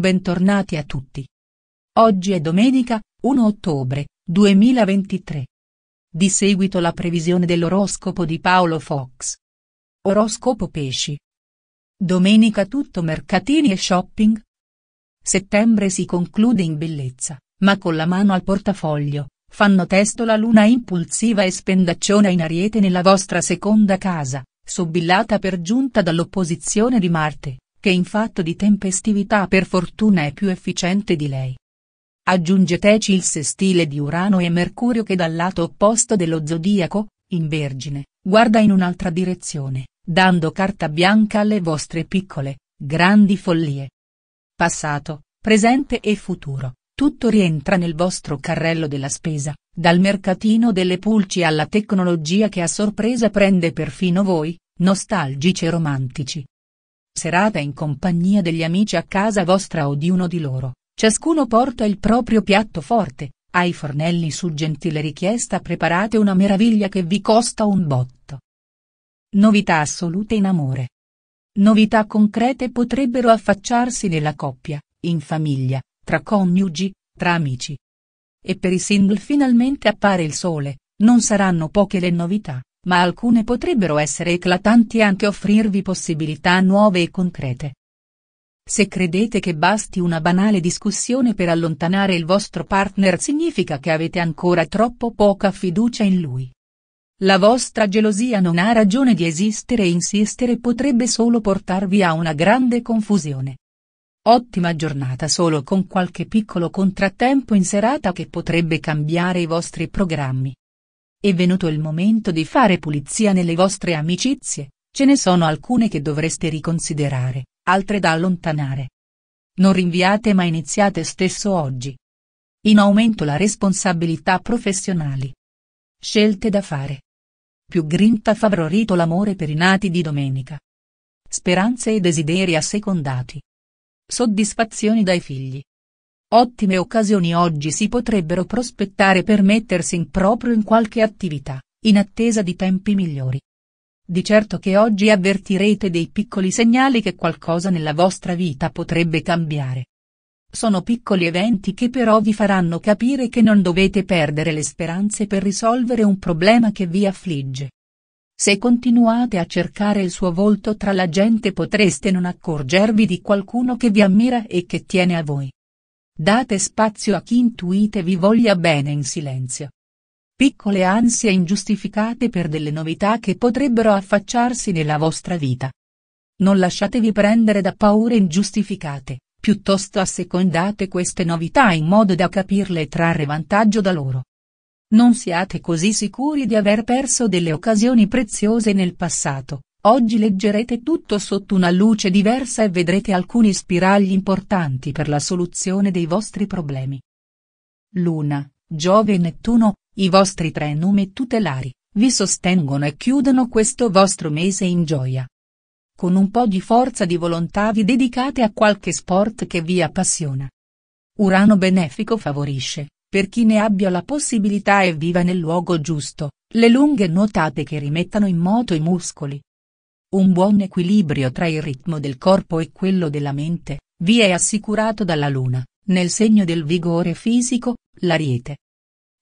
Bentornati a tutti. Oggi è domenica, 1 ottobre, 2023. Di seguito la previsione dell'oroscopo di Paolo Fox. Oroscopo Pesci. Domenica tutto mercatini e shopping. Settembre si conclude in bellezza, ma con la mano al portafoglio, fanno testo la luna impulsiva e spendacciona in ariete nella vostra seconda casa, sobillata per giunta dall'opposizione di Marte che in fatto di tempestività per fortuna è più efficiente di lei. Aggiungeteci il sestile di Urano e Mercurio che dal lato opposto dello zodiaco, in Vergine, guarda in un'altra direzione, dando carta bianca alle vostre piccole, grandi follie. Passato, presente e futuro, tutto rientra nel vostro carrello della spesa, dal mercatino delle pulci alla tecnologia che a sorpresa prende perfino voi, nostalgici e romantici serata in compagnia degli amici a casa vostra o di uno di loro, ciascuno porta il proprio piatto forte, ai fornelli su gentile richiesta preparate una meraviglia che vi costa un botto. Novità assolute in amore. Novità concrete potrebbero affacciarsi nella coppia, in famiglia, tra coniugi, tra amici. E per i single finalmente appare il sole, non saranno poche le novità ma alcune potrebbero essere eclatanti e anche offrirvi possibilità nuove e concrete. Se credete che basti una banale discussione per allontanare il vostro partner significa che avete ancora troppo poca fiducia in lui. La vostra gelosia non ha ragione di esistere e insistere potrebbe solo portarvi a una grande confusione. Ottima giornata solo con qualche piccolo contrattempo in serata che potrebbe cambiare i vostri programmi. È venuto il momento di fare pulizia nelle vostre amicizie, ce ne sono alcune che dovreste riconsiderare, altre da allontanare. Non rinviate ma iniziate stesso oggi. In aumento la responsabilità professionali. Scelte da fare. Più grinta favorito l'amore per i nati di domenica. Speranze e desideri assecondati. Soddisfazioni dai figli. Ottime occasioni oggi si potrebbero prospettare per mettersi in proprio in qualche attività, in attesa di tempi migliori. Di certo che oggi avvertirete dei piccoli segnali che qualcosa nella vostra vita potrebbe cambiare. Sono piccoli eventi che però vi faranno capire che non dovete perdere le speranze per risolvere un problema che vi affligge. Se continuate a cercare il suo volto tra la gente potreste non accorgervi di qualcuno che vi ammira e che tiene a voi. Date spazio a chi intuite vi voglia bene in silenzio. Piccole ansie ingiustificate per delle novità che potrebbero affacciarsi nella vostra vita. Non lasciatevi prendere da paure ingiustificate, piuttosto assecondate queste novità in modo da capirle e trarre vantaggio da loro. Non siate così sicuri di aver perso delle occasioni preziose nel passato, Oggi leggerete tutto sotto una luce diversa e vedrete alcuni spiragli importanti per la soluzione dei vostri problemi. Luna, Giove e Nettuno, i vostri tre numi tutelari, vi sostengono e chiudono questo vostro mese in gioia. Con un po' di forza di volontà vi dedicate a qualche sport che vi appassiona. Urano benefico favorisce, per chi ne abbia la possibilità e viva nel luogo giusto, le lunghe nuotate che rimettano in moto i muscoli un buon equilibrio tra il ritmo del corpo e quello della mente, vi è assicurato dalla Luna, nel segno del vigore fisico, l'ariete.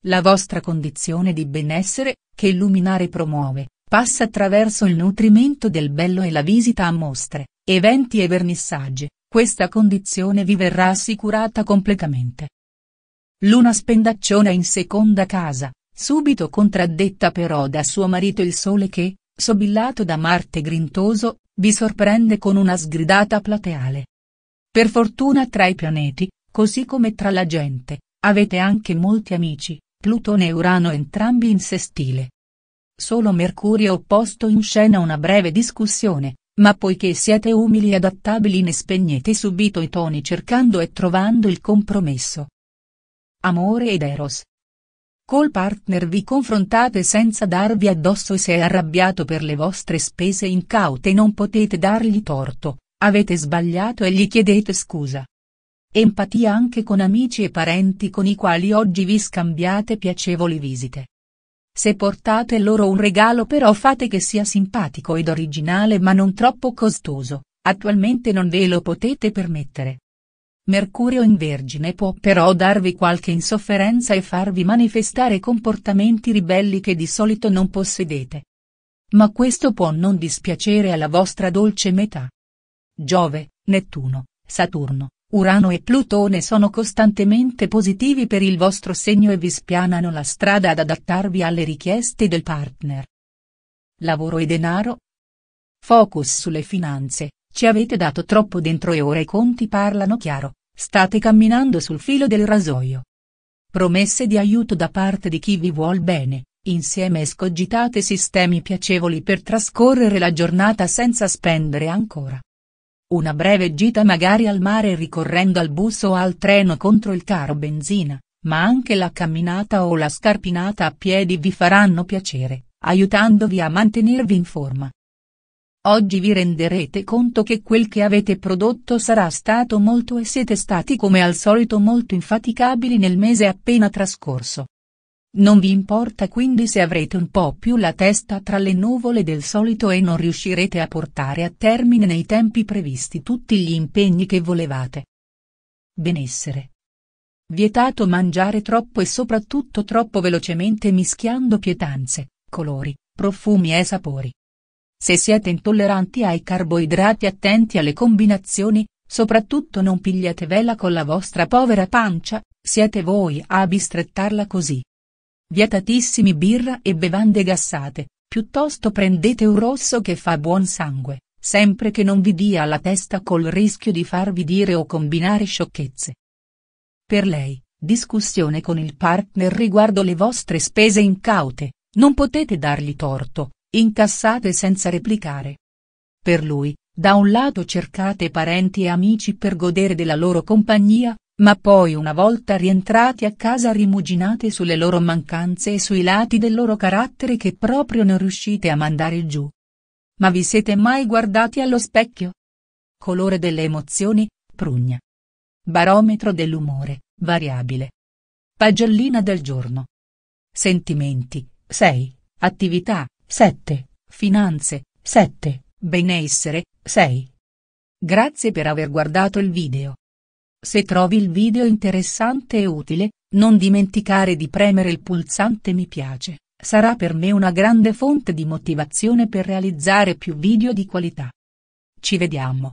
La vostra condizione di benessere, che il luminare promuove, passa attraverso il nutrimento del bello e la visita a mostre, eventi e vernissaggi, questa condizione vi verrà assicurata completamente. Luna spendacciona in seconda casa, subito contraddetta però da suo marito il sole che, sobillato da Marte Grintoso, vi sorprende con una sgridata plateale. Per fortuna tra i pianeti, così come tra la gente, avete anche molti amici, Plutone e Urano entrambi in sé stile. Solo Mercurio opposto in scena una breve discussione, ma poiché siete umili e adattabili ne spegnete subito i toni cercando e trovando il compromesso. Amore ed Eros, Col partner vi confrontate senza darvi addosso e se è arrabbiato per le vostre spese incaute non potete dargli torto, avete sbagliato e gli chiedete scusa. Empatia anche con amici e parenti con i quali oggi vi scambiate piacevoli visite. Se portate loro un regalo però fate che sia simpatico ed originale ma non troppo costoso, attualmente non ve lo potete permettere. Mercurio in Vergine può però darvi qualche insofferenza e farvi manifestare comportamenti ribelli che di solito non possedete. Ma questo può non dispiacere alla vostra dolce metà. Giove, Nettuno, Saturno, Urano e Plutone sono costantemente positivi per il vostro segno e vi spianano la strada ad adattarvi alle richieste del partner. Lavoro e denaro. Focus sulle finanze, ci avete dato troppo dentro e ora i conti parlano chiaro, state camminando sul filo del rasoio. Promesse di aiuto da parte di chi vi vuol bene, insieme escogitate sistemi piacevoli per trascorrere la giornata senza spendere ancora. Una breve gita magari al mare ricorrendo al bus o al treno contro il caro benzina, ma anche la camminata o la scarpinata a piedi vi faranno piacere, aiutandovi a mantenervi in forma. Oggi vi renderete conto che quel che avete prodotto sarà stato molto e siete stati come al solito molto infaticabili nel mese appena trascorso. Non vi importa quindi se avrete un po' più la testa tra le nuvole del solito e non riuscirete a portare a termine nei tempi previsti tutti gli impegni che volevate. Benessere. Vietato mangiare troppo e soprattutto troppo velocemente mischiando pietanze, colori, profumi e sapori. Se siete intolleranti ai carboidrati attenti alle combinazioni, soprattutto non pigliatevela con la vostra povera pancia, siete voi a bistrettarla così. Vietatissimi birra e bevande gassate, piuttosto prendete un rosso che fa buon sangue, sempre che non vi dia la testa col rischio di farvi dire o combinare sciocchezze. Per lei, discussione con il partner riguardo le vostre spese incaute, non potete dargli torto, incassate senza replicare. Per lui, da un lato cercate parenti e amici per godere della loro compagnia, ma poi una volta rientrati a casa rimuginate sulle loro mancanze e sui lati del loro carattere che proprio non riuscite a mandare giù. Ma vi siete mai guardati allo specchio? Colore delle emozioni, prugna. Barometro dell'umore, variabile. Pagellina del giorno. Sentimenti, 6. Attività, 7. Finanze, 7. Benessere, 6. Grazie per aver guardato il video. Se trovi il video interessante e utile, non dimenticare di premere il pulsante mi piace, sarà per me una grande fonte di motivazione per realizzare più video di qualità. Ci vediamo.